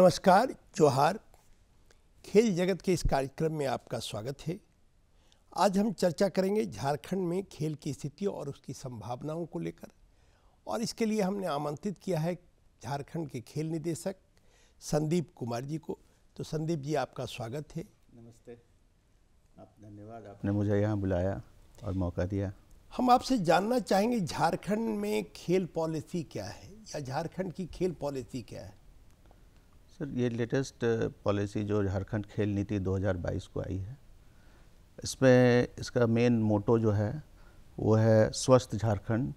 नमस्कार जोहार खेल जगत के इस कार्यक्रम में आपका स्वागत है आज हम चर्चा करेंगे झारखंड में खेल की स्थिति और उसकी संभावनाओं को लेकर और इसके लिए हमने आमंत्रित किया है झारखंड के खेल निदेशक संदीप कुमार जी को तो संदीप जी आपका स्वागत है नमस्ते आप धन्यवाद आपने मुझे यहाँ बुलाया और मौका दिया हम आपसे जानना चाहेंगे झारखंड में खेल पॉलिसी क्या है या झारखंड की खेल पॉलिसी क्या है सर ये लेटेस्ट पॉलिसी जो झारखंड खेल नीति 2022 को आई है इसमें इसका मेन मोटो जो है वो है स्वस्थ झारखंड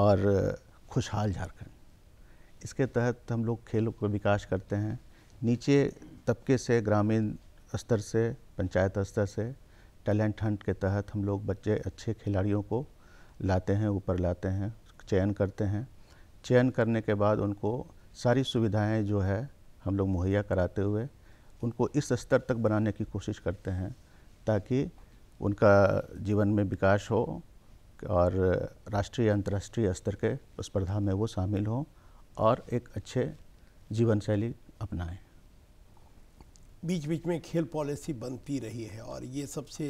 और खुशहाल झारखंड इसके तहत हम लोग खेलों का विकास करते हैं नीचे तबके से ग्रामीण स्तर से पंचायत स्तर से टैलेंट हंट के तहत हम लोग बच्चे अच्छे खिलाड़ियों को लाते हैं ऊपर लाते हैं चयन करते हैं चयन करने के बाद उनको सारी सुविधाएं जो है हम लोग मुहैया कराते हुए उनको इस स्तर तक बनाने की कोशिश करते हैं ताकि उनका जीवन में विकास हो और राष्ट्रीय अंतर्राष्ट्रीय स्तर के स्पर्धा में वो शामिल हों और एक अच्छे जीवन शैली अपनाएं बीच बीच में खेल पॉलिसी बनती रही है और ये सबसे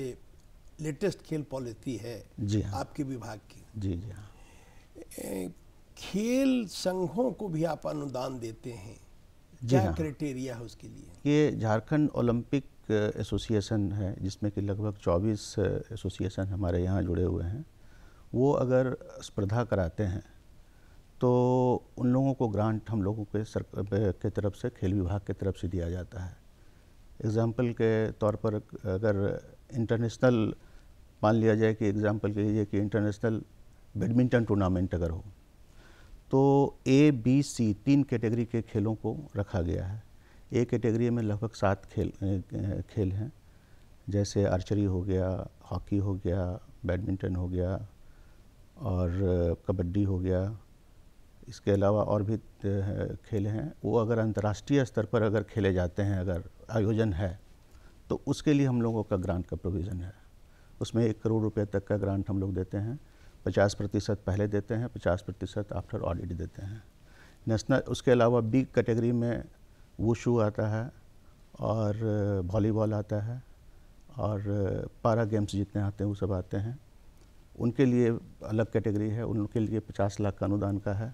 लेटेस्ट खेल पॉलिसी है जी हाँ आपके विभाग की जी जी हाँ खेल संघों को भी आप अनुदान देते हैं क्या हाँ। क्राइटेरिया है उसके लिए ये झारखंड ओलंपिक एसोसिएशन है जिसमें कि लगभग 24 एसोसिएशन हमारे यहाँ जुड़े हुए हैं वो अगर स्पर्धा कराते हैं तो उन लोगों को ग्रांट हम लोगों के सर के तरफ से खेल विभाग के तरफ से दिया जाता है एग्ज़ाम्पल के तौर पर अगर इंटरनेशनल मान लिया जाए कि एग्ज़ाम्पल के लिए कि इंटरनेशनल बैडमिंटन टूर्नामेंट अगर हो तो ए बी सी तीन कैटेगरी के, खेलों को रखा गया है ए कैटेगरी में लगभग सात खेल खेल हैं जैसे आर्चरी हो गया हॉकी हो गया बैडमिंटन हो गया और कबड्डी हो गया इसके अलावा और भी खेल हैं वो अगर अंतर्राष्ट्रीय स्तर पर अगर खेले जाते हैं अगर आयोजन है तो उसके लिए हम लोगों का ग्रांट का प्रोविज़न है उसमें एक करोड़ रुपए तक का ग्रांट हम लोग देते हैं 50 प्रतिशत पहले देते हैं 50 प्रतिशत आफ्टर ऑडिट देते हैं नेशनल उसके अलावा बी कैटेगरी में वो शू आता है और वॉलीबॉल आता है और पारा गेम्स जितने आते हैं वो सब आते हैं उनके लिए अलग कैटेगरी है उनके लिए 50 लाख का अनुदान का है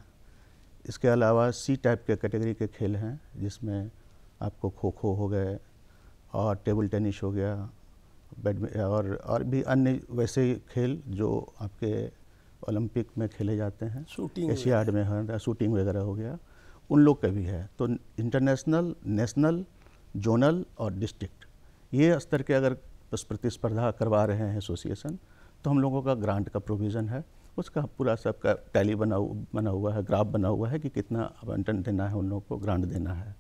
इसके अलावा सी टाइप के कैटेगरी के खेल हैं जिसमें आपको खो खो हो गए और टेबल टेनिस हो गया बैडमिंटन और और भी अन्य वैसे खेल जो आपके ओलंपिक में खेले जाते हैं शूटिंग एशियाड में है हाँ, शूटिंग वगैरह हो गया उन लोग का भी है तो इंटरनेशनल नेशनल जोनल और डिस्ट्रिक्ट ये स्तर के अगर प्रतिस्पर्धा करवा रहे हैं एसोसिएशन तो हम लोगों का ग्रांट का प्रोविज़न है उसका पूरा सबका टैली बना बना हुआ है ग्राफ बना हुआ है कि कितना आवंटन देना है उन लोगों को ग्रांट देना है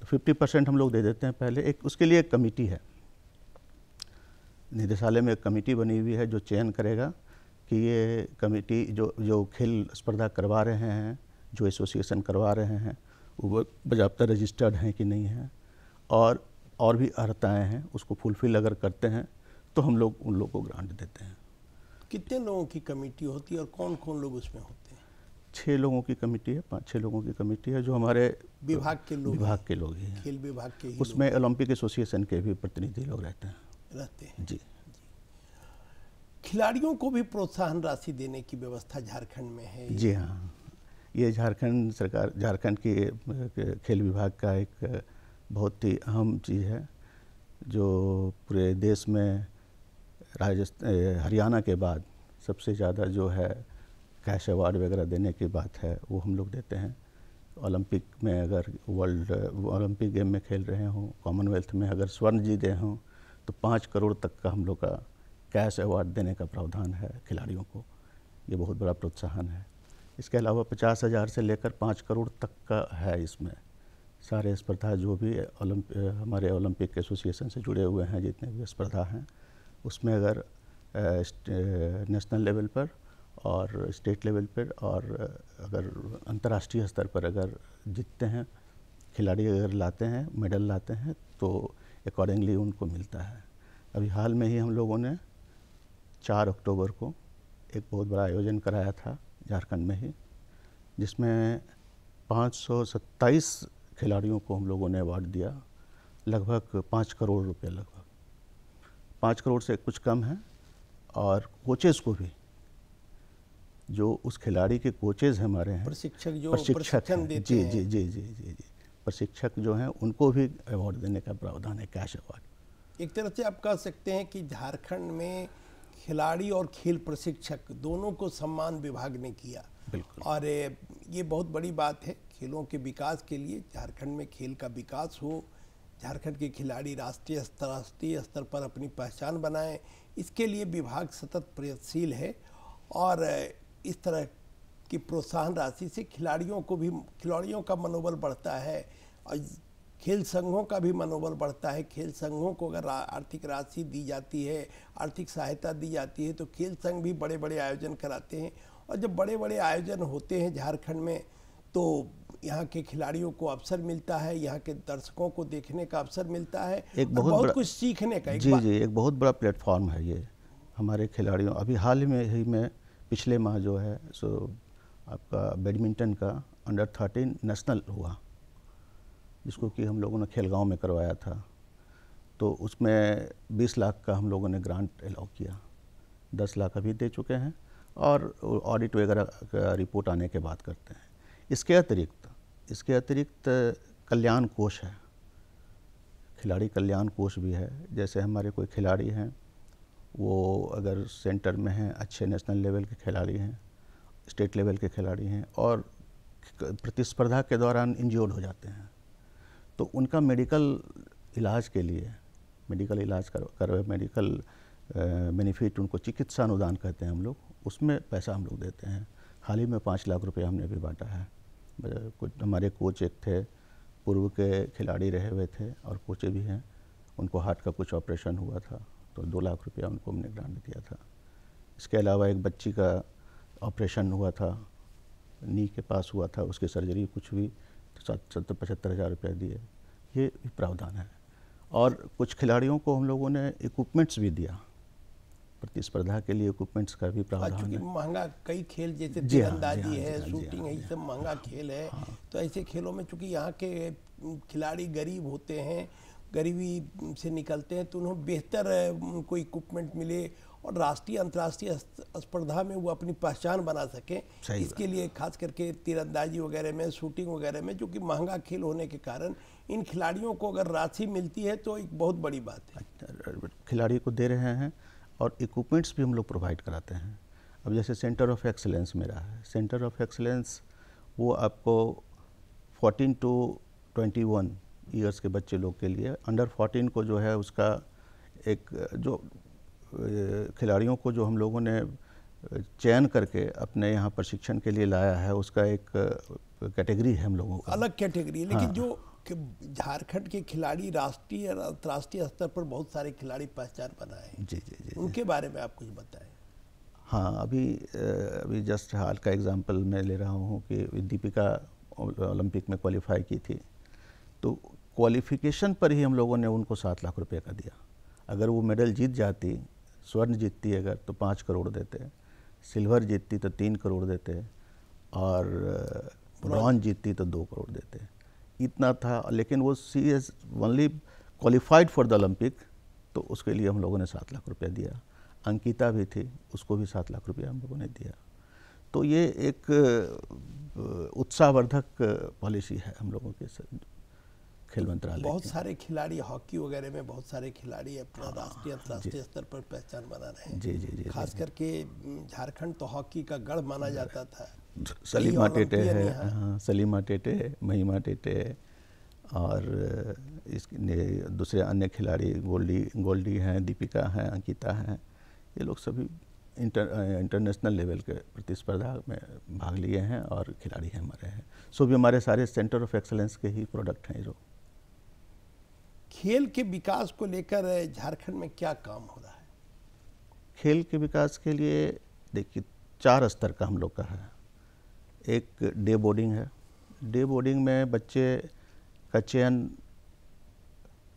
तो 50 परसेंट हम लोग दे देते हैं पहले एक उसके लिए एक कमेटी है निदेशालय में एक कमेटी बनी हुई है जो चयन करेगा कि ये कमेटी जो जो खेल स्पर्धा करवा रहे हैं जो एसोसिएशन करवा रहे हैं वो बजाबता रजिस्टर्ड हैं कि नहीं हैं और और भी अर्ताएँ हैं उसको फुलफिल अगर करते हैं तो हम लोग उन लोगों को ग्रांट देते हैं कितने लोगों की कमेटी होती है और कौन कौन लोग उसमें होते हैं छः लोगों की कमेटी है पाँच छः लोगों की कमेटी है जो हमारे विभाग के लोग विभाग के लोग हैं खेल विभाग के उसमें ओलंपिक एसोसिएशन के भी प्रतिनिधि लोग रहते हैं रहते हैं जी खिलाड़ियों को भी प्रोत्साहन राशि देने की व्यवस्था झारखंड में है जी हाँ ये झारखंड सरकार झारखंड के खेल विभाग का एक बहुत ही अहम चीज़ है जो पूरे देश में राजस्थान हरियाणा के बाद सबसे ज़्यादा जो है कैश अवार्ड वगैरह देने की बात है वो हम लोग देते हैं ओलंपिक में अगर वर्ल्ड ओलंपिक गेम में खेल रहे हों कॉमनवेल्थ में अगर स्वर्ण जीते हों तो पाँच करोड़ तक का हम लोग का कैश अवार्ड देने का प्रावधान है खिलाड़ियों को ये बहुत बड़ा प्रोत्साहन है इसके अलावा पचास हज़ार से लेकर पाँच करोड़ तक का है इसमें सारे स्पर्धा जो भी ओलंप हमारे ओलंपिक एसोसिएशन से जुड़े हुए हैं जितने भी स्पर्धा हैं उसमें अगर नेशनल लेवल पर और स्टेट लेवल पर और अगर अंतर्राष्ट्रीय स्तर पर अगर जीतते हैं खिलाड़ी अगर लाते हैं मेडल लाते हैं तो अकॉर्डिंगली उनको मिलता है अभी हाल में ही हम लोगों ने चार अक्टूबर को एक बहुत बड़ा आयोजन कराया था झारखंड में ही जिसमें 527 खिलाड़ियों को हम लोगों ने अवार्ड दिया लगभग पाँच करोड़ रुपए लगभग पाँच करोड़ से कुछ कम है और कोचेज़ को भी जो उस खिलाड़ी के कोचेज़ हमारे हैं प्रशिक्षक जो प्रशिक्षक हैं जी जी जी जी जी जी प्रशिक्षक जो हैं उनको भी अवार्ड देने का प्रावधान है कैश अवार्ड एक तरह से आप कह सकते हैं कि झारखंड में खिलाड़ी और खेल प्रशिक्षक दोनों को सम्मान विभाग ने किया और ये बहुत बड़ी बात है खेलों के विकास के लिए झारखंड में खेल का विकास हो झारखंड के खिलाड़ी राष्ट्रीय स्तर राष्ट्रीय स्तर पर अपनी पहचान बनाएं इसके लिए विभाग सतत प्रयत्नशील है और इस तरह की प्रोत्साहन राशि से खिलाड़ियों को भी खिलाड़ियों का मनोबल बढ़ता है और खेल संघों का भी मनोबल बढ़ता है खेल संघों को अगर आर्थिक राशि दी जाती है आर्थिक सहायता दी जाती है तो खेल संघ भी बड़े बड़े आयोजन कराते हैं और जब बड़े बड़े आयोजन होते हैं झारखंड में तो यहाँ के खिलाड़ियों को अवसर मिलता है यहाँ के दर्शकों को देखने का अवसर मिलता है एक बहुत, बहुत कुछ सीखने का एक जी जी एक बहुत बड़ा प्लेटफॉर्म है ये हमारे खिलाड़ियों अभी हाल ही में ही में पिछले माह जो है सो आपका बैडमिंटन का अंडर थर्टीन नेशनल हुआ जिसको कि हम लोगों ने खेलगांव में करवाया था तो उसमें 20 लाख का हम लोगों ने ग्रांट अलाउ किया 10 लाख अभी दे चुके हैं और ऑडिट वगैरह का रिपोर्ट आने के बाद करते हैं इसके अतिरिक्त इसके अतिरिक्त कल्याण कोष है खिलाड़ी कल्याण कोष भी है जैसे हमारे कोई खिलाड़ी हैं वो अगर सेंटर में हैं अच्छे नेशनल लेवल के खिलाड़ी हैं स्टेट लेवल के खिलाड़ी हैं और प्रतिस्पर्धा के दौरान इंजोर्ड हो जाते हैं तो उनका मेडिकल इलाज के लिए मेडिकल इलाज कर मेडिकल बेनिफिट उनको चिकित्सा अनुदान कहते हैं हम लोग उसमें पैसा हम लोग देते हैं हाल ही में पाँच लाख रुपए हमने भी बांटा है कुछ हमारे कोच एक थे पूर्व के खिलाड़ी रहे हुए थे और कोचे भी हैं उनको हार्ट का कुछ ऑपरेशन हुआ था तो दो लाख रुपया उनको हमने ग्रांट दिया था इसके अलावा एक बच्ची का ऑपरेशन हुआ था नी के पास हुआ था उसकी सर्जरी कुछ भी सत्तर पचहत्तर हज़ार रुपया दिए ये प्रावधान है और कुछ खिलाड़ियों को हम लोगों ने इक्विपमेंट्स भी दिया प्रतिस्पर्धा के लिए इक्विपमेंट्स का भी प्रावधान है महंगा कई खेल जैसे हाँ, तीरंदाजी हाँ, है हाँ, शूटिंग हाँ, है ये सब हाँ। महंगा खेल है तो ऐसे खेलों में चूंकि यहाँ के खिलाड़ी गरीब होते हैं गरीबी से निकलते हैं तो उन्हें बेहतर कोई इक्विपमेंट मिले और राष्ट्रीय अंतर्राष्ट्रीय स्पर्धा में वो अपनी पहचान बना सकें इसके लिए खास करके तीरंदाजी वगैरह में शूटिंग वगैरह में जो कि महंगा खेल होने के कारण इन खिलाड़ियों को अगर राशि मिलती है तो एक बहुत बड़ी बात है अच्छा, खिलाड़ियों को दे रहे हैं और इक्विपमेंट्स भी हम लोग प्रोवाइड कराते हैं अब जैसे सेंटर ऑफ एक्सलेंस मेरा है सेंटर ऑफ एक्सलेंस वो आपको फोर्टीन टू ट्वेंटी ईयर्स के बच्चे लोग के लिए अंडर फोर्टीन को जो है उसका एक जो खिलाड़ियों को जो हम लोगों ने चयन करके अपने यहाँ प्रशिक्षण के लिए लाया है उसका एक कैटेगरी है हम लोगों का अलग कैटेगरी लेकिन हाँ। जो झारखंड के खिलाड़ी राष्ट्रीय अंतर्राष्ट्रीय स्तर पर बहुत सारे खिलाड़ी पहचान बनाए जी जी जी उनके बारे में आप कुछ बताएं हाँ अभी अभी जस्ट हाल का एग्जांपल मैं ले रहा हूँ कि दीपिका ओलंपिक में क्वालिफाई की थी तो क्वालिफिकेशन पर ही हम लोगों ने उनको सात लाख रुपये का दिया अगर वो मेडल जीत जाती स्वर्ण जीतती है अगर तो पाँच करोड़ देते हैं सिल्वर जीतती तो तीन करोड़ देते हैं और ब्रॉन्ज जीतती तो दो करोड़ देते हैं इतना था लेकिन वो she has only qualified for the Olympic तो उसके लिए हम लोगों ने सात लाख रुपया दिया अंकिता भी थी उसको भी सात लाख रुपया हम लोगों ने दिया तो ये एक उत्साहवर्धक पॉलिसी है हम लोगों के खेल मंत्रालय बहुत सारे खिलाड़ी हॉकी वगैरह में बहुत सारे खिलाड़ी अपना हाँ, राष्ट्रीय अंतर्राष्ट्रीय स्तर पर पहचान बना रहे हैं जी जी जी खास करके झारखंड तो हॉकी का गढ़ माना जाता था सलीमा टेटे है हाँ, सलीमा टेटे महिमा टेटे और इस दूसरे अन्य खिलाड़ी गोल्डी गोल्डी हैं दीपिका हैं अंकिता हैं ये लोग सभी इंटर इंटरनेशनल लेवल के प्रतिस्पर्धा में भाग लिए हैं और खिलाड़ी हैं हमारे हैं सो भी हमारे सारे सेंटर ऑफ एक्सलेंस के ही प्रोडक्ट हैं ये लोग खेल के विकास को लेकर झारखंड में क्या काम हो रहा है खेल के विकास के लिए देखिए चार स्तर का हम लोग का है एक डे बोर्डिंग है डे बोर्डिंग में बच्चे का चयन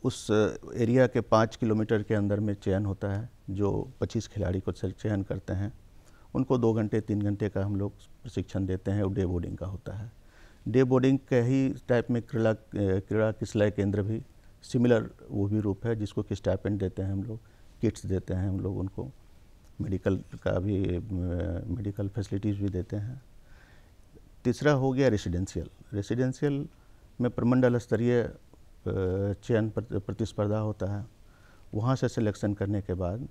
उस एरिया के पाँच किलोमीटर के अंदर में चयन होता है जो 25 खिलाड़ी को चयन करते हैं उनको दो घंटे तीन घंटे का हम लोग प्रशिक्षण देते हैं वो डे बोर्डिंग का होता है डे बोर्डिंग के ही टाइप में क्रीड़ा क्रीड़ा किसलय केंद्र भी सिमिलर वो भी रूप है जिसको कि स्टैपेंट देते हैं हम लोग किट्स देते हैं हम लोग उनको मेडिकल का भी मेडिकल फैसिलिटीज़ भी देते हैं तीसरा हो गया रेसिडेंशियल रेसिडेंशियल में प्रमंडल स्तरीय चयन प्रतिस्पर्धा होता है वहाँ से सिलेक्शन करने के बाद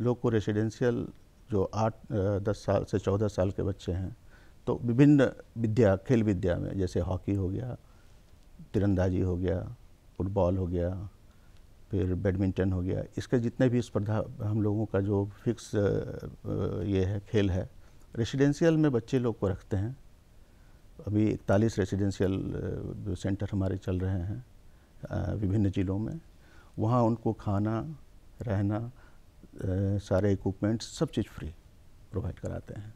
लोग को रेसिडेंशियल जो आठ दस साल से चौदह साल के बच्चे हैं तो विभिन्न विद्या खेल विद्या में जैसे हॉकी हो गया तिरंदाजी हो गया फुटबॉल हो गया फिर बैडमिंटन हो गया इसके जितने भी स्पर्धा हम लोगों का जो फिक्स ये है खेल है रेसिडेंशियल में बच्चे लोग को रखते हैं अभी इकतालीस रेसिडेंशियल सेंटर हमारे चल रहे हैं विभिन्न ज़िलों में वहाँ उनको खाना रहना सारे इक्विपमेंट्स सब चीज़ फ्री प्रोवाइड कराते हैं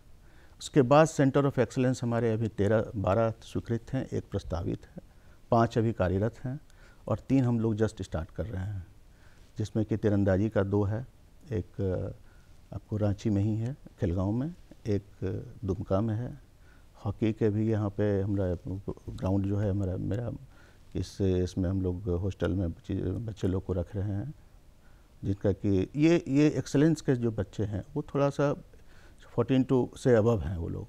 उसके बाद सेंटर ऑफ एक्सलेंस हमारे अभी तेरह बारह स्वीकृत हैं एक प्रस्तावित है पाँच अभी कार्यरत हैं और तीन हम लोग जस्ट स्टार्ट कर रहे हैं जिसमें कि तिरंदाजी का दो है एक आपको रांची में ही है खिलगांव में एक दुमका में है हॉकी के भी यहाँ पे हमारा ग्राउंड जो है हमारा मेरा इस इसमें हम लोग हॉस्टल में बच्चे बच्चे लोग को रख रहे हैं जिनका कि ये ये एक्सेलेंस के जो बच्चे हैं वो थोड़ा सा फोर्टीन टू से अबव हैं वो लोग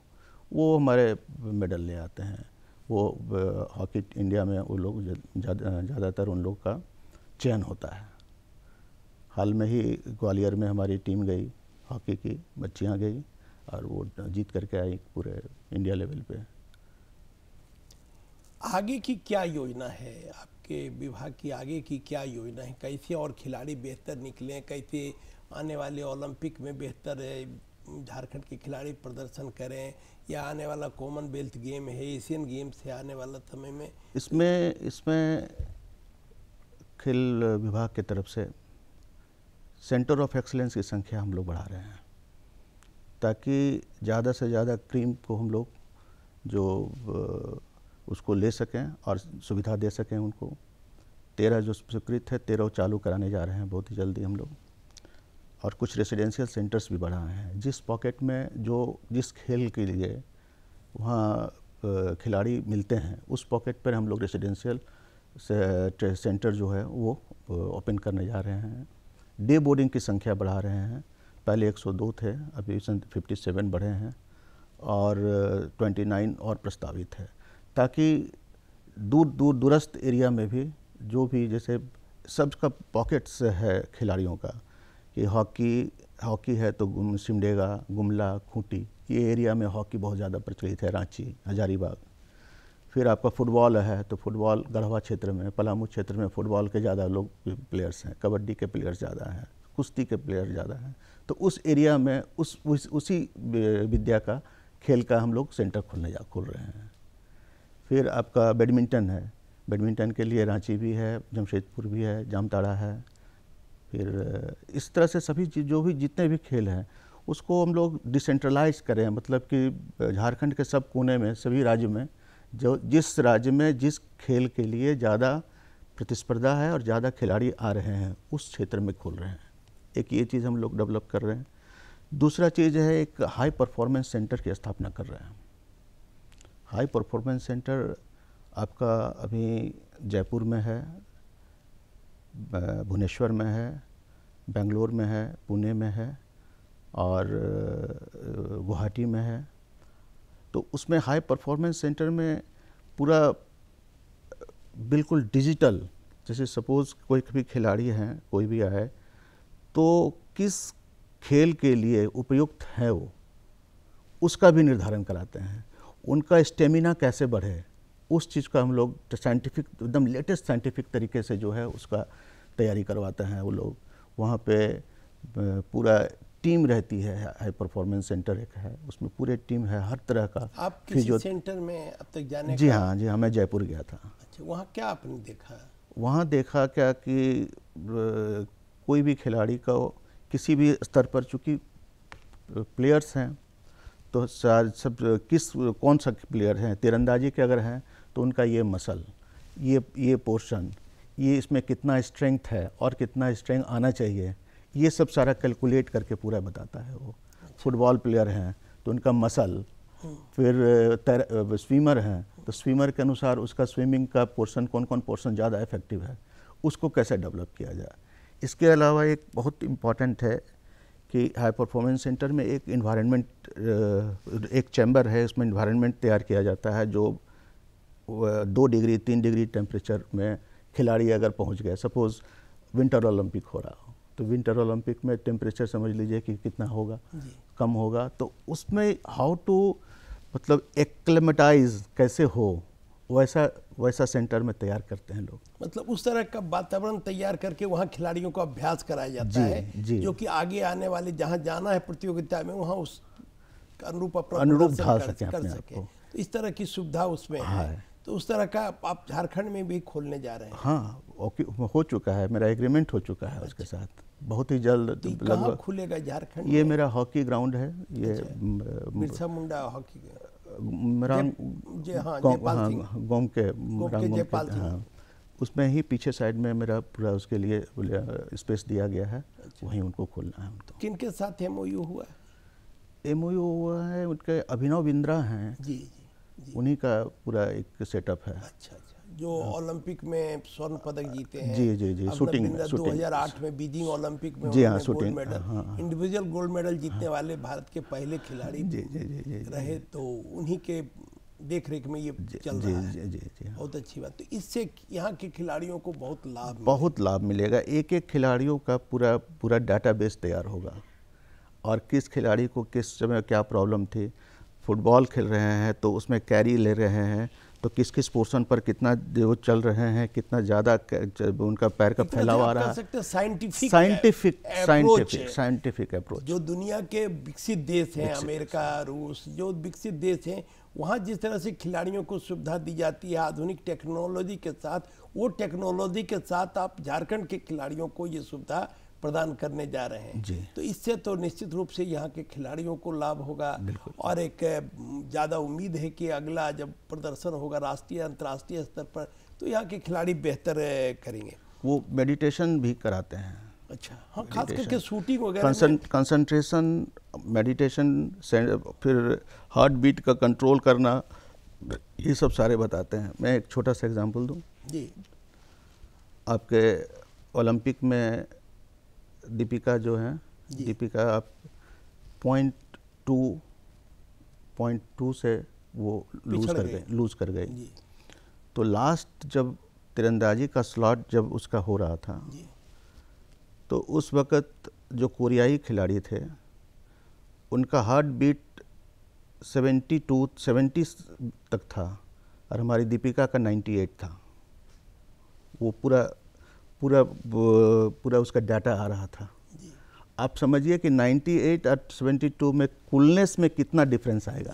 वो हमारे मेडल ले आते हैं वो हॉकी इंडिया में वो लोग ज़्यादातर उन लोग का चयन होता है हाल में ही ग्वालियर में हमारी टीम गई हॉकी की बच्चियाँ गई और वो जीत करके आई पूरे इंडिया लेवल पे आगे की क्या योजना है आपके विभाग की आगे की क्या योजना है कैसे और खिलाड़ी बेहतर निकले कैसे आने वाले ओलंपिक में बेहतर झारखंड के खिलाड़ी प्रदर्शन करें या आने वाला कॉमनवेल्थ गेम है एशियन गेम्स है आने वाला समय में इसमें इसमें खेल विभाग की तरफ से सेंटर ऑफ एक्सलेंस की संख्या हम लोग बढ़ा रहे हैं ताकि ज़्यादा से ज़्यादा क्रीम को हम लोग जो उसको ले सकें और सुविधा दे सकें उनको तेरह जो स्वीकृत है तेरह चालू कराने जा रहे हैं बहुत ही जल्दी हम लोग और कुछ रेसिडेंशियल सेंटर्स भी बढ़ाए हैं जिस पॉकेट में जो जिस खेल के लिए वहाँ खिलाड़ी मिलते हैं उस पॉकेट पर हम लोग रेसिडेंशियल से, सेंटर जो है वो ओपन करने जा रहे हैं डे बोर्डिंग की संख्या बढ़ा रहे हैं पहले 102 थे अभी 57 बढ़े हैं और 29 और प्रस्तावित है ताकि दूर दूर दूरस्थ एरिया में भी जो भी जैसे का पॉकेट्स है खिलाड़ियों का कि हॉकी हॉकी है तो गुम सिमडेगा गुमला खूंटी ये एरिया में हॉकी बहुत ज़्यादा प्रचलित है रांची हजारीबाग फिर आपका फुटबॉल है तो फुटबॉल गढ़वा क्षेत्र में पलामू क्षेत्र में फुटबॉल के ज़्यादा लोग प्लेयर्स हैं कबड्डी के प्लेयर्स ज़्यादा हैं कुश्ती के प्लेयर ज़्यादा हैं तो उस एरिया में उस, उस उसी विद्या का खेल का हम लोग सेंटर खोलने जा खोल रहे हैं फिर आपका बैडमिंटन है बैडमिंटन के लिए रांची भी है जमशेदपुर भी है जामताड़ा है फिर इस तरह से सभी जो भी जितने भी खेल हैं उसको हम लोग डिसेंट्रलाइज करें मतलब कि झारखंड के सब कोने में सभी राज्य में जो जिस राज्य में जिस खेल के लिए ज़्यादा प्रतिस्पर्धा है और ज़्यादा खिलाड़ी आ रहे हैं उस क्षेत्र में खोल रहे हैं एक ये चीज़ हम लोग डेवलप कर रहे हैं दूसरा चीज़ है एक हाई परफॉर्मेंस सेंटर की स्थापना कर रहे हैं हाई परफॉर्मेंस सेंटर आपका अभी जयपुर में है भुवनेश्वर में है बेंगलोर में है पुणे में है और गुवाहाटी में है तो उसमें हाई परफॉर्मेंस सेंटर में पूरा बिल्कुल डिजिटल जैसे सपोज़ कोई भी खिलाड़ी हैं कोई भी आए तो किस खेल के लिए उपयुक्त है वो उसका भी निर्धारण कराते हैं उनका स्टेमिना कैसे बढ़े उस चीज़ का हम लोग साइंटिफिक एकदम लेटेस्ट साइंटिफिक तरीके से जो है उसका तैयारी करवाते हैं वो लोग वहाँ पे पूरा टीम रहती है हाई परफॉर्मेंस सेंटर एक है उसमें पूरे टीम है हर तरह का आप किसी सेंटर में अब तक जाने जी हाँ जी हाँ मैं जयपुर गया था अच्छा वहाँ क्या आपने देखा वहाँ देखा क्या कि कोई भी खिलाड़ी का किसी भी स्तर पर चूँकि प्लेयर्स हैं तो सब किस कौन सा प्लेयर हैं तीरंदाजी के अगर हैं तो उनका ये मसल ये ये पोर्शन ये इसमें कितना स्ट्रेंथ है और कितना स्ट्रेंथ आना चाहिए ये सब सारा कैलकुलेट करके पूरा बताता है वो फुटबॉल अच्छा। प्लेयर हैं तो उनका मसल हम्म। फिर तैर स्विमर हैं तो स्विमर के अनुसार उसका स्विमिंग का पोर्शन कौन कौन पोर्शन ज़्यादा इफेक्टिव है उसको कैसे डेवलप किया जाए इसके अलावा एक बहुत इम्पॉर्टेंट है कि हाई परफॉर्मेंस सेंटर में एक इन्वायरमेंट एक चैम्बर है इसमें इन्वायरमेंट तैयार किया जाता है जो दो डिग्री तीन डिग्री टेम्परेचर में खिलाड़ी अगर पहुंच गए सपोज़ विंटर ओलंपिक हो रहा हो तो विंटर ओलंपिक में टेम्परेचर समझ लीजिए कि कितना होगा कम होगा तो उसमें हाउ टू मतलब एक्लेमेटाइज कैसे हो वैसा वैसा सेंटर में तैयार करते हैं लोग मतलब उस तरह का वातावरण तैयार करके वहाँ खिलाड़ियों को अभ्यास कराया जाता जी, है जी। जो कि आगे आने वाले जहाँ जाना है प्रतियोगिता में वहाँ उस अनुरूप अनुरूप कर, कर सके तो इस तरह की सुविधा उसमें है हाँ। तो उस तरह का आप झारखंड में भी खोलने जा रहे हैं हाँ ओके हो चुका है मेरा एग्रीमेंट हो चुका है उसके अच्छा। साथ बहुत ही जल्द तो लगभग खुलेगा झारखंड ये मेरा हॉकी ग्राउंड है ये अच्छा। बिरसा मुंडा हॉकी गोम हाँ, के हाँ, उसमें ही पीछे साइड में मेरा पूरा उसके लिए स्पेस दिया गया है अच्छा। वहीं उनको खोलना है उनको तो। किन के साथ एम हुआ है एम हुआ है उनके अभिनव बिंद्रा हैं जी उन्हीं का पूरा एक सेटअप है अच्छा अच्छा जो ओलंपिक में स्वर्ण पदक जीते हैं जी जी जी शूटिंग दो हजार आठ में बीजिंग ओलंपिक में जी हाँ shooting medal individual gold medal जीतने हाँ। वाले भारत के पहले खिलाड़ी जी जी जी जी रहे तो उन्हीं के देख रेख में ये चल जी, रहा जी, है जी, जी, हाँ। बहुत अच्छी बात तो इससे यहाँ के खिलाड़ियों को बहुत लाभ बहुत लाभ मिलेगा एक एक खिलाड़ियों का पूरा पूरा डाटाबेस तैयार होगा और किस खिलाड़ी को किस समय क्या प्रॉब्लम थी फुटबॉल खेल रहे हैं तो उसमें कैरी ले रहे हैं तो किस किस पोर्शन पर कितना जो चल रहे हैं कितना ज़्यादा उनका पैर का फैलाव आ रहा है scientific scientific scientific scientific approach जो दुनिया के विकसित देश हैं अमेरिका रूस जो विकसित देश हैं वहाँ जिस तरह से खिलाड़ियों को सुविधा दी जाती है आधुनिक टेक्नोलॉजी के साथ वो टेक्नोलॉजी के साथ आप झारखंड के खिलाड़ियों को ये सुविधा प्रदान करने जा रहे हैं तो इससे तो निश्चित रूप से यहाँ के खिलाड़ियों को लाभ होगा और एक ज़्यादा उम्मीद है कि अगला जब प्रदर्शन होगा राष्ट्रीय अंतर्राष्ट्रीय स्तर पर तो यहाँ के खिलाड़ी बेहतर करेंगे वो मेडिटेशन भी कराते हैं अच्छा हाँ खास करके शूटिंग वगैरह कंसंट्रेशन मेडिटेशन फिर हार्ट बीट का कंट्रोल करना ये सब सारे बताते हैं मैं एक छोटा सा एग्जांपल दूं जी आपके ओलंपिक में दीपिका जो है दीपिका आप पॉइंट टू पॉइंट टू से वो लूज कर गए लूज कर गए तो लास्ट जब तिरंदाजी का स्लॉट जब उसका हो रहा था तो उस वक़्त जो कोरियाई खिलाड़ी थे उनका heart beat seventy two seventy तक था और हमारी दीपिका का नाइन्टी एट था वो पूरा पूरा पूरा उसका डाटा आ रहा था आप समझिए कि 98 और 72 में कुलनेस में कितना डिफरेंस आएगा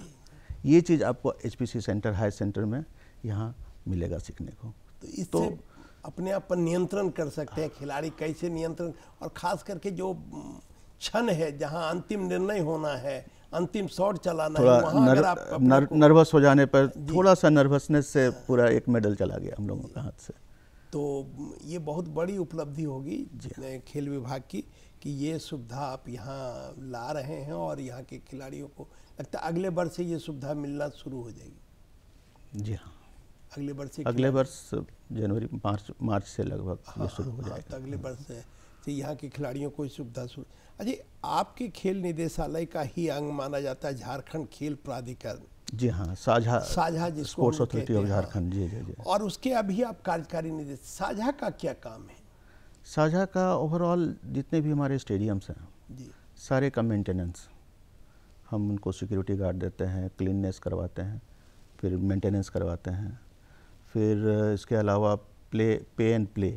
ये चीज़ आपको एच सेंटर हाई सेंटर में यहाँ मिलेगा सीखने को तो, तो इससे तो, अपने आप पर नियंत्रण कर सकते हैं खिलाड़ी कैसे नियंत्रण और खास करके जो क्षण है जहाँ अंतिम निर्णय होना है अंतिम शॉट चलाना थोड़ा है नर, अगर आप नर, नर्वस हो जाने पर थोड़ा सा नर्वसनेस से पूरा एक मेडल चला गया हम लोगों के हाथ से तो ये बहुत बड़ी उपलब्धि होगी हाँ। खेल विभाग की कि ये सुविधा आप यहाँ ला रहे हैं और यहाँ के खिलाड़ियों को लगता है अगले वर्ष से ये सुविधा मिलना शुरू हो जाएगी जी हाँ अगले वर्ष से अगले वर्ष जनवरी मार्च मार्च से लगभग हाँ, शुरू हो हाँ, जाएगा हाँ, तो अगले वर्ष से, से यहाँ के खिलाड़ियों को सुविधा शुरू अजय आपके खेल निदेशालय का ही अंग माना जाता है झारखंड खेल प्राधिकरण जी हाँ साझा साझा जी स्पोर्ट्स अथॉरिटी ऑफ झारखंड हाँ। जी जी जी और उसके अभी आप कार्यकारी निदेश साझा का क्या काम है साझा का ओवरऑल जितने भी हमारे स्टेडियम्स हैं जी सारे का मेंटेनेंस हम उनको सिक्योरिटी गार्ड देते हैं क्लीननेस करवाते हैं फिर मेंटेनेंस करवाते हैं फिर इसके अलावा play pay and play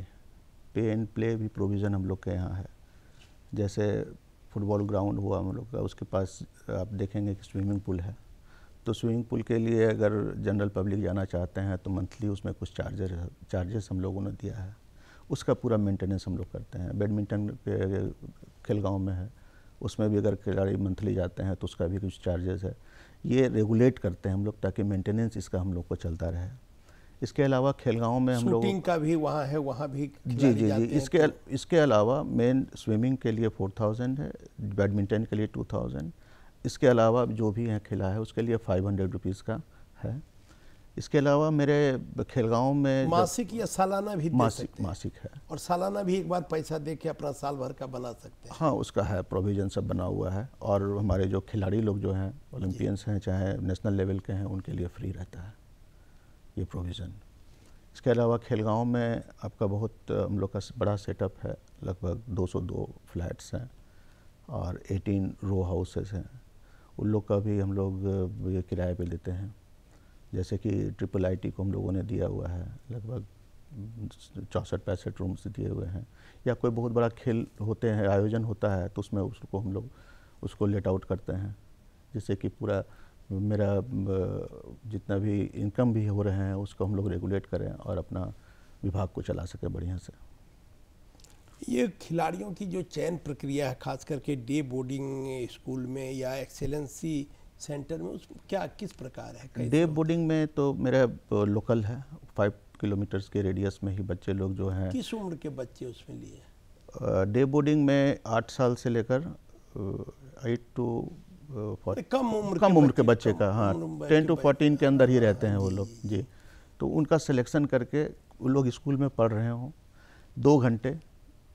pay and play भी प्रोविज़न हम लोग के यहाँ है जैसे फुटबॉल ग्राउंड हुआ हम लोग का उसके पास आप देखेंगे कि स्विमिंग पूल है तो स्विमिंग पूल के लिए अगर जनरल पब्लिक जाना चाहते हैं तो मंथली उसमें कुछ चार्जर चार्जेस हम लोगों ने दिया है उसका पूरा मेंटेनेंस हम लोग करते हैं बैडमिंटन के खेलगांव में है उसमें भी अगर खिलाड़ी मंथली जाते हैं तो उसका भी कुछ चार्जेस है ये रेगुलेट करते हैं हम लोग ताकि मेंटेनेंस इसका हम लोग को चलता रहे इसके अलावा खेलगांव में हम लोग का भी वहाँ है वहाँ भी जी जी जी इसके इसके अलावा मेन स्विमिंग के लिए फोर है बैडमिंटन के लिए टू इसके अलावा जो भी है खिला है उसके लिए फाइव हंड्रेड रुपीज़ का है इसके अलावा मेरे खेलगांव में मासिक या सालाना भी मासिक मासिक है और सालाना भी एक बार पैसा दे के अपना साल भर का बना सकते हैं हाँ उसका है प्रोविज़न सब बना हुआ है और हमारे जो खिलाड़ी लोग जो हैं ओलंपियंस हैं चाहे नेशनल लेवल के हैं उनके लिए फ्री रहता है ये प्रोविज़न इसके अलावा खेलगांव में आपका बहुत हम लोग का बड़ा सेटअप है लगभग 202 फ्लैट्स हैं और 18 रो हाउसेस हैं उन लोग का भी हम लोग ये किराए पे लेते हैं जैसे कि ट्रिपल आईटी को हम लोगों ने दिया हुआ है लगभग चौंसठ पैंसठ रूम्स दिए हुए हैं या कोई बहुत बड़ा खेल होते हैं आयोजन होता है तो उसमें उसको हम लोग उसको लेट आउट करते हैं जिससे कि पूरा मेरा जितना भी इनकम भी हो रहे हैं उसको हम लोग रेगुलेट करें और अपना विभाग को चला सकें बढ़िया से ये खिलाड़ियों की जो चयन प्रक्रिया है खास करके डे बोर्डिंग स्कूल में या एक्सेलेंसी सेंटर में उस क्या किस प्रकार है डे बोर्डिंग में तो मेरा लोकल है फाइव किलोमीटर्स के रेडियस में ही बच्चे लोग जो हैं किस उम्र के बच्चे उसमें लिए डे बोर्डिंग में आठ साल से लेकर एट टू तो कम उम्र कम उम्र के बच्चे का हाँ टेन टू फोर्टीन के अंदर ही रहते हैं वो लोग जी तो उनका सिलेक्शन करके वो लोग स्कूल में पढ़ रहे हों दो घंटे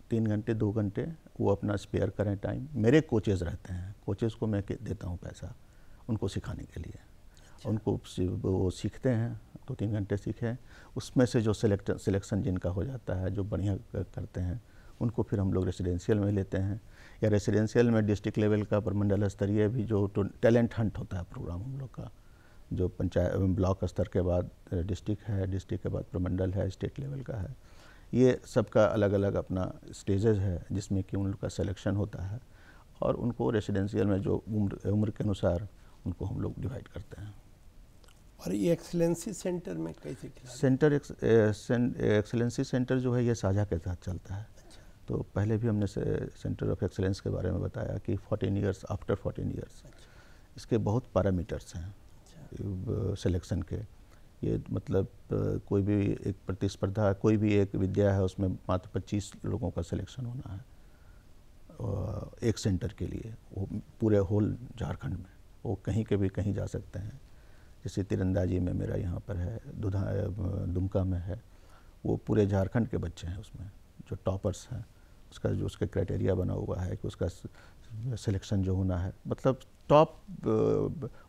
तीन घंटे दो घंटे वो अपना स्पेयर करें टाइम मेरे कोचेज़ रहते हैं कोचेज़ को मैं देता हूँ पैसा उनको सिखाने के लिए अच्छा। उनको वो सीखते हैं दो तीन घंटे सीखें उसमें से जो सिलेक्ट सिलेक्शन जिनका हो जाता है जो बढ़िया करते हैं उनको फिर हम लोग रेसिडेंशियल में लेते हैं या रेसिडेंशियल में डिस्ट्रिक्ट लेवल का प्रमंडल स्तरीय भी जो टैलेंट तो हंट होता है प्रोग्राम हम लोग का जो पंचायत ब्लॉक स्तर के बाद डिस्ट्रिक्ट है डिस्ट्रिक्ट के बाद प्रमंडल है स्टेट लेवल का है ये सबका अलग अलग अपना स्टेजेस है जिसमें कि उन का सिलेक्शन होता है और उनको रेसिडेंशियल में जो उम्र उम्र के अनुसार उनको हम लोग डिवाइड करते हैं और ये एक्सलेंसी सेंटर में कैसे सेंटर एक्सलेंसी सेंटर जो है ये साझा के साथ चलता है अच्छा। तो पहले भी हमने से, सेंटर ऑफ एक्सलेंस के बारे में बताया कि 14 इयर्स आफ्टर 14 इयर्स अच्छा। इसके बहुत पैरामीटर्स हैं अच्छा। सिलेक्शन के ये मतलब कोई भी एक प्रतिस्पर्धा कोई भी एक विद्या है उसमें मात्र पच्चीस लोगों का सिलेक्शन होना है एक सेंटर के लिए वो पूरे होल झारखंड में वो कहीं के भी कहीं जा सकते हैं जैसे तिरंदाजी में मेरा यहाँ पर है दुधा दुमका में है वो पूरे झारखंड के बच्चे हैं उसमें जो टॉपर्स हैं उसका जो उसका क्राइटेरिया बना हुआ है कि उसका सिलेक्शन जो होना है मतलब टॉप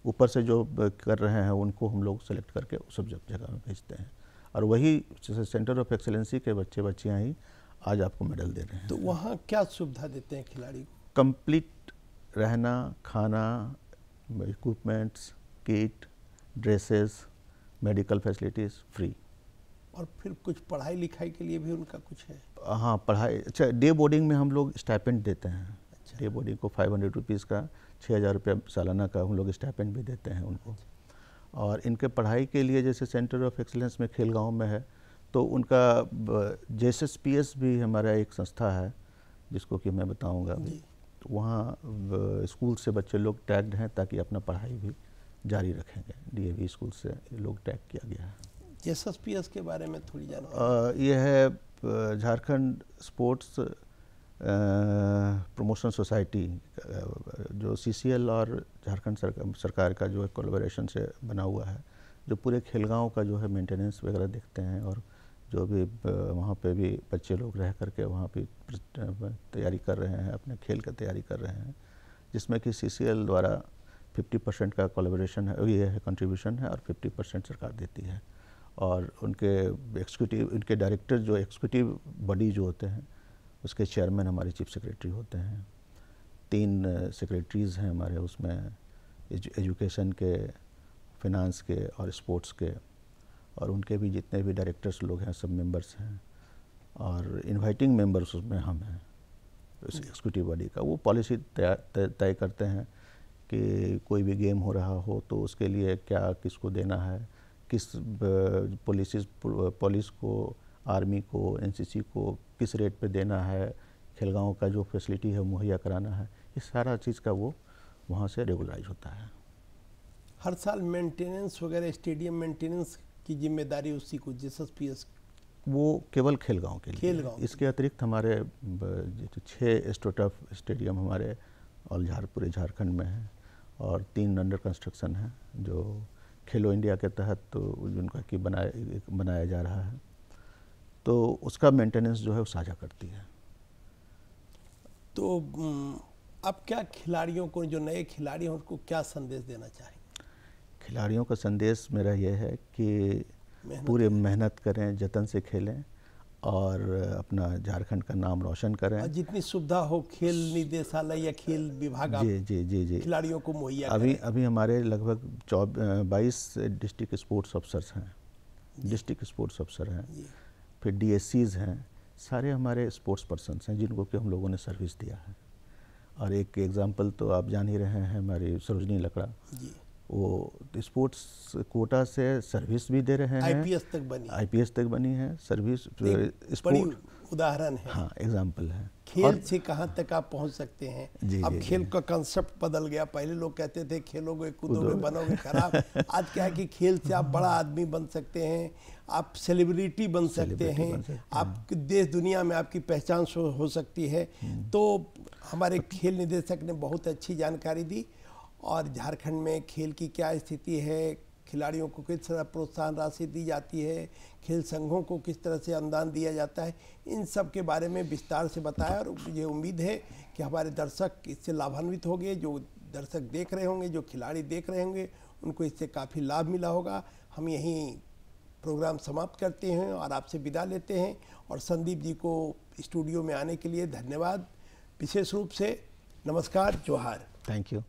ऊपर से जो कर रहे हैं उनको हम लोग सेलेक्ट करके सब जगह में भेजते हैं और वही सेंटर ऑफ एक्सेलेंसी के बच्चे बच्चियाँ ही आज आपको मेडल दे रहे हैं तो वहाँ क्या सुविधा देते हैं खिलाड़ी को कम्प्लीट रहना खाना equipments kit dresses medical facilities free और फिर कुछ पढ़ाई लिखाई के लिए भी उनका कुछ है हाँ पढ़ाई अच्छा डे बोर्डिंग में हम लोग स्टाइपेंट देते हैं अच्छा। डे बॉडी को फाइव हंड्रेड रुपीज़ का छः हज़ार रुपया सालाना का हम लोग स्टैपेंट भी देते हैं उनको और इनके पढ़ाई के लिए जैसे सेंटर ऑफ एक्सलेंस में खेलगांव में है तो उनका जेएसएसपीएस भी हमारा एक संस्था है जिसको कि मैं बताऊँगा तो वहाँ स्कूल से बच्चे लोग टैग्ड हैं ताकि अपना पढ़ाई भी जारी रखेंगे डी स्कूल से लोग टैग किया गया है जेएसएसपीएस के बारे में थोड़ी जानकारी ये है झारखंड स्पोर्ट्स प्रमोशन सोसाइटी जो सी और झारखंड सरकार, सरकार का जो है कोलेबोरेशन से बना हुआ है जो पूरे खेलगांव का जो है मेंटेनेंस वगैरह देखते हैं और जो भी वहाँ पे भी बच्चे लोग रह करके वहाँ पे तैयारी कर रहे हैं अपने खेल का तैयारी कर रहे हैं जिसमें कि सी द्वारा 50 परसेंट का कोलेबोरेशन है ये है कंट्रीब्यूशन है और 50 परसेंट सरकार देती है और उनके एक्सिक्यूटिव उनके डायरेक्टर जो एक्सिक्यूटिव बॉडी जो होते हैं उसके चेयरमैन हमारे चीफ सेक्रेटरी होते हैं तीन सेक्रेटरीज़ हैं हमारे उसमें एजुकेशन के फिनांस के और स्पोर्ट्स के और उनके भी जितने भी डायरेक्टर्स लोग हैं सब मेंबर्स हैं और इनवाइटिंग मेंबर्स उसमें हम हैं उस एग्जीक्यूटिव हम्म। बॉडी का वो पॉलिसी तय करते हैं कि कोई भी गेम हो रहा हो तो उसके लिए क्या किसको देना है किस पॉलिसीज पुलिस को आर्मी को एनसीसी को किस रेट पे देना है खेलगांव का जो फैसिलिटी है मुहैया कराना है ये सारा चीज़ का वो वहाँ से रेगुलराइज होता है हर साल मेंटेनेंस वगैरह स्टेडियम मेंटेनेंस की जिम्मेदारी उसी को जिस एस वो केवल खेलगांव के लिए इसके अतिरिक्त हमारे छः स्टोटफ स्टेडियम हमारे और पूरे झारखंड में है और तीन अंडर कंस्ट्रक्शन है जो खेलो इंडिया के तहत तो उनका कि बनाया बनाया जा रहा है तो उसका मेंटेनेंस जो है वो साझा करती है तो अब क्या खिलाड़ियों को जो नए खिलाड़ी हैं उनको क्या संदेश देना चाहिए खिलाड़ियों का संदेश मेरा यह है कि पूरे मेहनत करें जतन से खेलें और अपना झारखंड का नाम रोशन करें जितनी सुविधा हो खेल निदेशालय या खेल विभाग जी जी जी जी खिलाड़ियों को मुहैया अभी अभी हमारे लगभग चौबीस बाईस डिस्ट्रिक्ट स्पोर्ट्स अफसर हैं डिस्ट्रिक्ट स्पोर्ट्स अफसर हैं फिर डी हैं सारे हमारे स्पोर्ट्स पर्सन हैं जिनको कि हम लोगों ने सर्विस दिया है और एक एग्ज़ाम्पल तो आप जान ही रहे हैं हमारी सरोजनी लकड़ा वो स्पोर्ट्स कोटा से सर्विस भी दे रहे हैं आईपीएस तक बनी आईपीएस तक बनी है सर्विस स्पोर्ट उदाहरण है हाँ एग्जाम्पल है खेल और, से कहाँ तक आप पहुँच सकते हैं जी, अब जी, खेल जी, का कंसेप्ट बदल गया पहले लोग कहते थे खेलोगे कूदोगे बनोगे खराब आज क्या है कि खेल से आप बड़ा आदमी बन सकते हैं आप सेलिब्रिटी बन सकते हैं आप देश दुनिया में आपकी पहचान हो सकती है हम्म। तो हमारे खेल निदेशक ने बहुत अच्छी जानकारी दी और झारखंड में खेल की क्या स्थिति है खिलाड़ियों को किस तरह प्रोत्साहन राशि दी जाती है खेल संघों को किस तरह से अनुदान दिया जाता है इन सब के बारे में विस्तार से बताया और मुझे उम्मीद है कि हमारे दर्शक इससे लाभान्वित होंगे जो दर्शक देख रहे होंगे जो खिलाड़ी देख रहे होंगे उनको इससे काफ़ी लाभ मिला होगा हम यहीं प्रोग्राम समाप्त करते हैं और आपसे विदा लेते हैं और संदीप जी को स्टूडियो में आने के लिए धन्यवाद विशेष रूप से नमस्कार जोहार थैंक यू